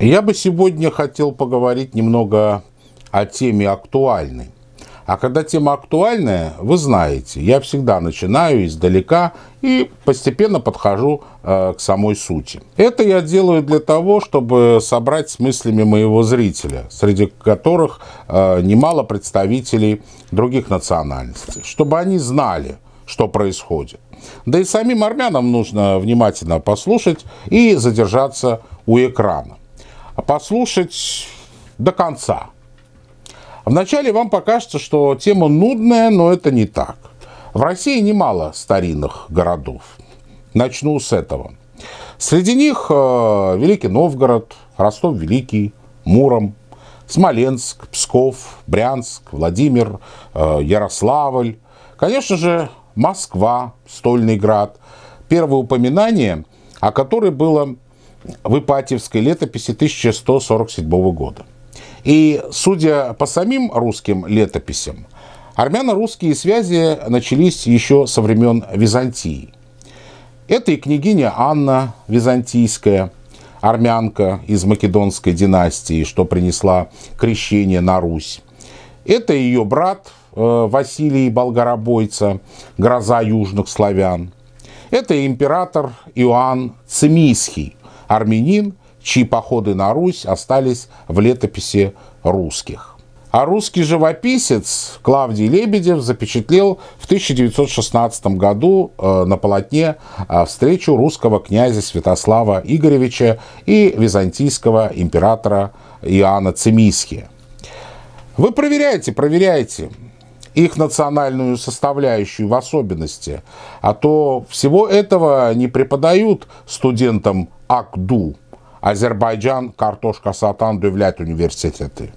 Я бы сегодня хотел поговорить немного о теме актуальной. А когда тема актуальная, вы знаете, я всегда начинаю издалека и постепенно подхожу э, к самой сути. Это я делаю для того, чтобы собрать с мыслями моего зрителя, среди которых э, немало представителей других национальностей, чтобы они знали, что происходит. Да и самим армянам нужно внимательно послушать и задержаться у экрана. А послушать до конца. Вначале вам покажется, что тема нудная, но это не так. В России немало старинных городов. Начну с этого. Среди них э, Великий Новгород, Ростов-Великий, Муром, Смоленск, Псков, Брянск, Владимир, э, Ярославль. Конечно же, Москва, Стольный град. Первое упоминание, о которой было в Ипатьевской летописи 1147 года. И, судя по самим русским летописям, армяно-русские связи начались еще со времен Византии. Это и княгиня Анна Византийская, армянка из македонской династии, что принесла крещение на Русь. Это ее брат э, Василий Болгаробойца, гроза южных славян. Это император Иоанн Цимисхий, армянин, чьи походы на Русь остались в летописи русских. А русский живописец Клавдий Лебедев запечатлел в 1916 году э, на полотне э, встречу русского князя Святослава Игоревича и византийского императора Иоанна Цимисхия. Вы проверяете, проверяете их национальную составляющую в особенности. А то всего этого не преподают студентам АКДУ, Азербайджан, картошка сатан дуевляет университеты.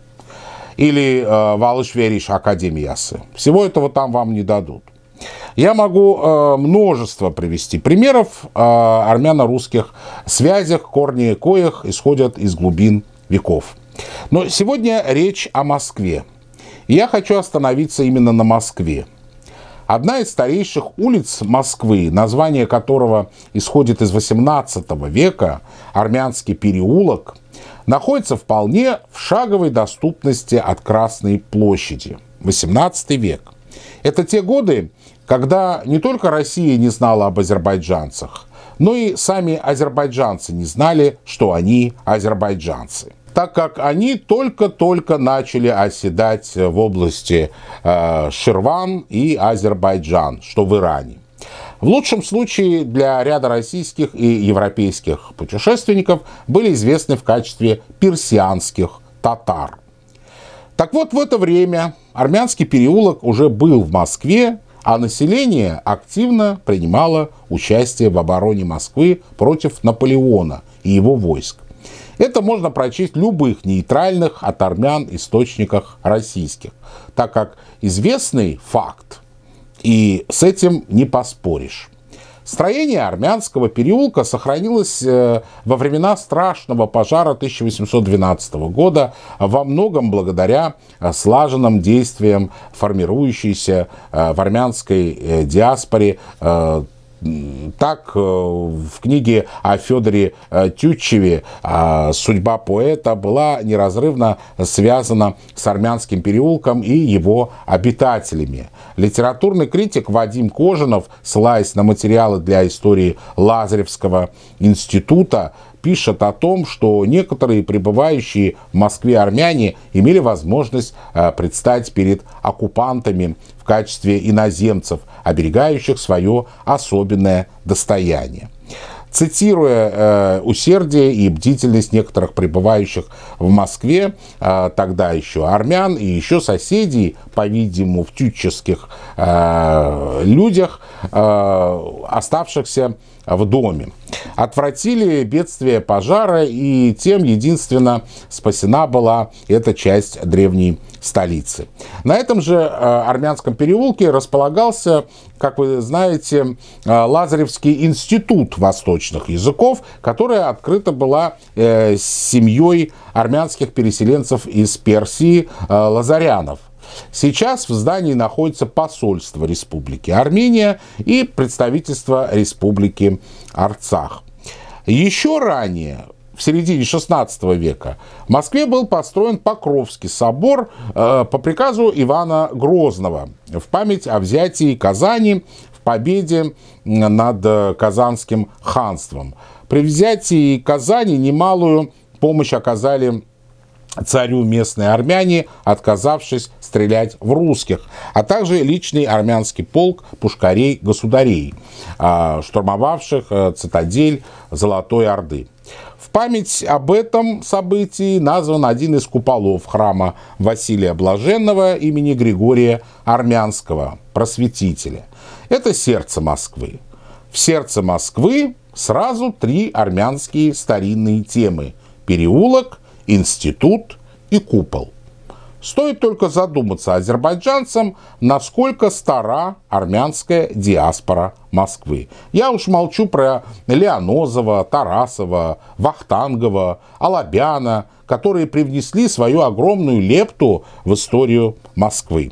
Или э, Валыш Вериш Академиясы. Всего этого там вам не дадут. Я могу э, множество привести примеров э, армяно-русских связях, корни коих исходят из глубин веков. Но сегодня речь о Москве я хочу остановиться именно на Москве. Одна из старейших улиц Москвы, название которого исходит из XVIII века, Армянский переулок, находится вполне в шаговой доступности от Красной площади. XVIII век. Это те годы, когда не только Россия не знала об азербайджанцах, но и сами азербайджанцы не знали, что они азербайджанцы так как они только-только начали оседать в области э, Ширван и Азербайджан, что в Иране. В лучшем случае для ряда российских и европейских путешественников были известны в качестве персианских татар. Так вот, в это время армянский переулок уже был в Москве, а население активно принимало участие в обороне Москвы против Наполеона и его войск. Это можно прочесть в любых нейтральных от армян источниках российских, так как известный факт, и с этим не поспоришь. Строение армянского переулка сохранилось э, во времена страшного пожара 1812 года во многом благодаря э, слаженным действиям формирующейся э, в армянской диаспоре так э, в книге о Федоре э, Тютчеве а, судьба поэта была неразрывно связана с армянским переулком и его обитателями. Литературный критик Вадим Кожинов, ссылаясь на материалы для истории Лазаревского института, пишет о том, что некоторые пребывающие в Москве армяне имели возможность э, предстать перед оккупантами в качестве иноземцев, оберегающих свое особенное достояние. Цитируя э, усердие и бдительность некоторых пребывающих в Москве, э, тогда еще армян и еще соседей, по-видимому, в тютческих э, людях, э, оставшихся Э, в доме. Отвратили бедствие пожара, и тем единственно спасена была эта часть древней столицы. На этом же э, армянском переулке располагался, как вы знаете, э, Лазаревский институт восточных языков, которая открыта была семьей армянских переселенцев из Персии Лазарянов. Сейчас в здании находится посольство Республики Армения и представительство Республики Арцах. Еще ранее, в середине 16 века, в Москве был построен Покровский собор э, по приказу Ивана Грозного в память о взятии Казани в победе над э, Казанским ханством. При взятии Казани немалую помощь оказали царю местные армяне, отказавшись стрелять в русских, а также личный армянский полк пушкарей-государей, а, штурмовавших э, цитадель Золотой Орды. В память об этом событии назван один из куполов храма Василия Блаженного имени Григория Армянского, просветителя. Это сердце Москвы. В сердце Москвы сразу три армянские старинные темы – переулок, институт и купол. Стоит только задуматься азербайджанцам, насколько стара армянская диаспора Москвы. Я уж молчу про Леонозова, Тарасова, Вахтангова, Алабяна, которые привнесли свою огромную лепту в историю Москвы.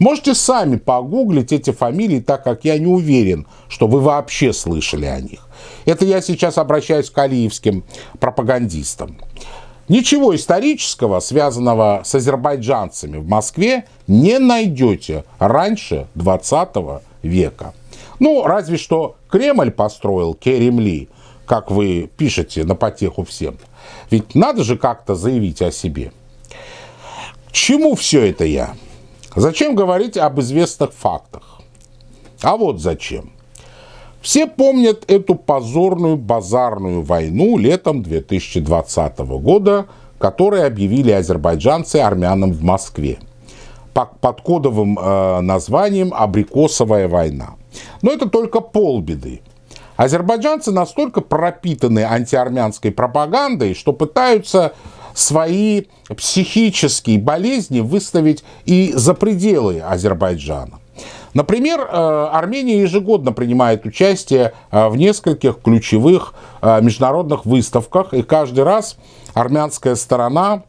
Можете сами погуглить эти фамилии, так как я не уверен, что вы вообще слышали о них. Это я сейчас обращаюсь к алиевским пропагандистам. Ничего исторического, связанного с азербайджанцами в Москве, не найдете раньше 20 века. Ну, разве что Кремль построил Керемли, как вы пишете, на потеху всем. Ведь надо же как-то заявить о себе. К чему все это я? Зачем говорить об известных фактах? А вот зачем. Все помнят эту позорную базарную войну летом 2020 года, которую объявили азербайджанцы армянам в Москве под кодовым э, названием «Абрикосовая война». Но это только полбеды. Азербайджанцы настолько пропитаны антиармянской пропагандой, что пытаются свои психические болезни выставить и за пределы Азербайджана. Например, э, Армения ежегодно принимает участие э, в нескольких ключевых э, международных выставках, и каждый раз армянская сторона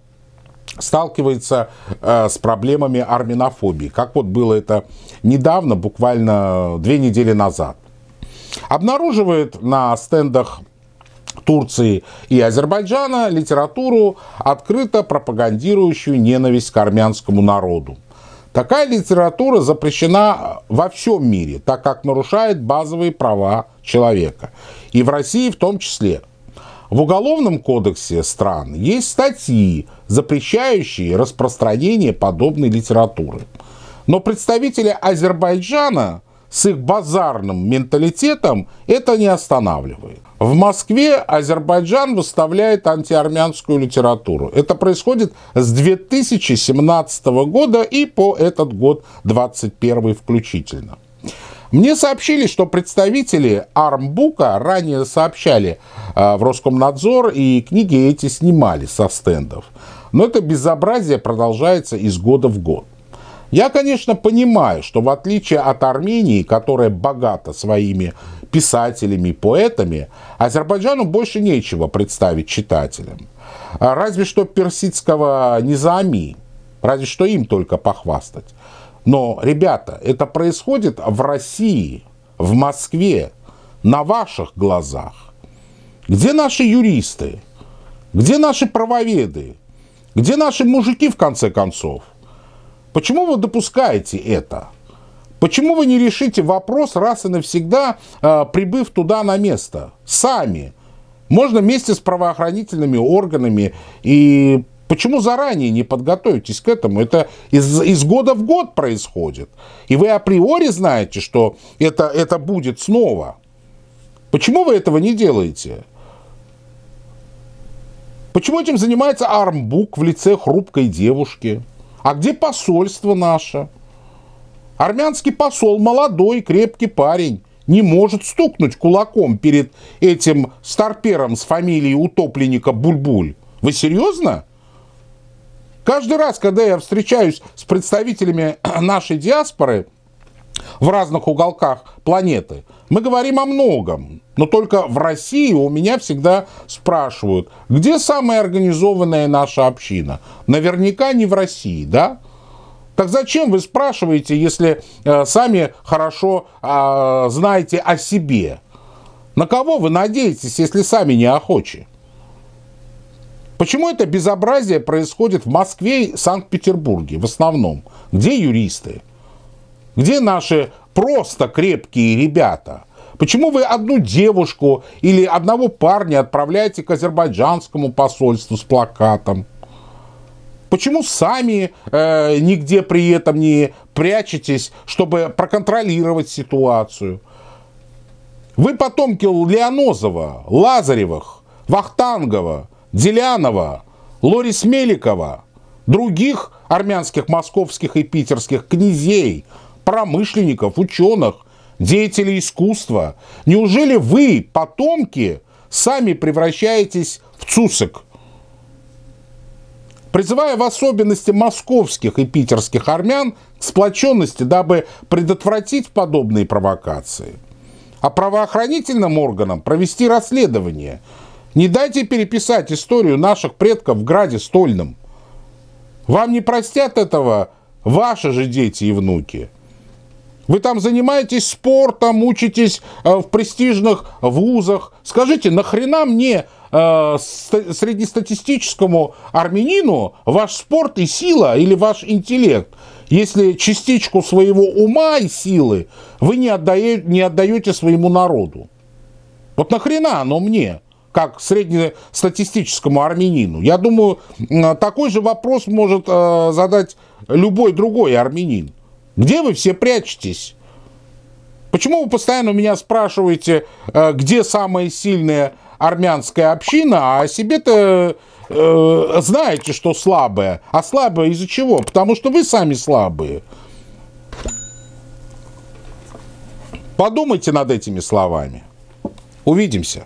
сталкивается с проблемами армянофобии, как вот было это недавно, буквально две недели назад. Обнаруживает на стендах Турции и Азербайджана литературу, открыто пропагандирующую ненависть к армянскому народу. Такая литература запрещена во всем мире, так как нарушает базовые права человека. И в России в том числе. В Уголовном кодексе стран есть статьи, запрещающие распространение подобной литературы. Но представители Азербайджана с их базарным менталитетом это не останавливает. В Москве Азербайджан выставляет антиармянскую литературу. Это происходит с 2017 года и по этот год 2021 включительно. Мне сообщили, что представители Армбука ранее сообщали э, в Роскомнадзор, и книги эти снимали со стендов. Но это безобразие продолжается из года в год. Я, конечно, понимаю, что в отличие от Армении, которая богата своими писателями и поэтами, Азербайджану больше нечего представить читателям. А разве что персидского Низами, разве что им только похвастать. Но, ребята, это происходит в России, в Москве, на ваших глазах. Где наши юристы? Где наши правоведы? Где наши мужики, в конце концов? Почему вы допускаете это? Почему вы не решите вопрос раз и навсегда, а, прибыв туда на место? Сами. Можно вместе с правоохранительными органами. И почему заранее не подготовитесь к этому? Это из, из года в год происходит. И вы априори знаете, что это, это будет снова. Почему вы этого не делаете? Почему этим занимается армбук в лице хрупкой девушки? А где посольство наше? Армянский посол, молодой, крепкий парень, не может стукнуть кулаком перед этим старпером с фамилией утопленника Бульбуль. Вы серьезно? Каждый раз, когда я встречаюсь с представителями нашей диаспоры, в разных уголках планеты. Мы говорим о многом, но только в России у меня всегда спрашивают, где самая организованная наша община? Наверняка не в России, да? Так зачем вы спрашиваете, если э, сами хорошо э, знаете о себе? На кого вы надеетесь, если сами не охочи? Почему это безобразие происходит в Москве и Санкт-Петербурге в основном? Где юристы? Где наши просто крепкие ребята? Почему вы одну девушку или одного парня отправляете к азербайджанскому посольству с плакатом? Почему сами э, нигде при этом не прячетесь, чтобы проконтролировать ситуацию? Вы потомки Леонозова, Лазаревых, Вахтангова, Делянова, Лорис Меликова, других армянских, московских и питерских князей – промышленников, ученых, деятелей искусства. Неужели вы, потомки, сами превращаетесь в цусок? Призывая в особенности московских и питерских армян к сплоченности, дабы предотвратить подобные провокации. А правоохранительным органам провести расследование. Не дайте переписать историю наших предков в Граде Стольном. Вам не простят этого ваши же дети и внуки – вы там занимаетесь спортом, учитесь э, в престижных вузах. Скажите, нахрена мне э, среднестатистическому армянину ваш спорт и сила или ваш интеллект, если частичку своего ума и силы вы не отдаете, не отдаете своему народу? Вот нахрена оно мне? как среднестатистическому армянину. Я думаю, такой же вопрос может э, задать любой другой армянин. Где вы все прячетесь? Почему вы постоянно меня спрашиваете, э, где самая сильная армянская община, а о себе-то э, знаете, что слабая? А слабая из-за чего? Потому что вы сами слабые. Подумайте над этими словами. Увидимся.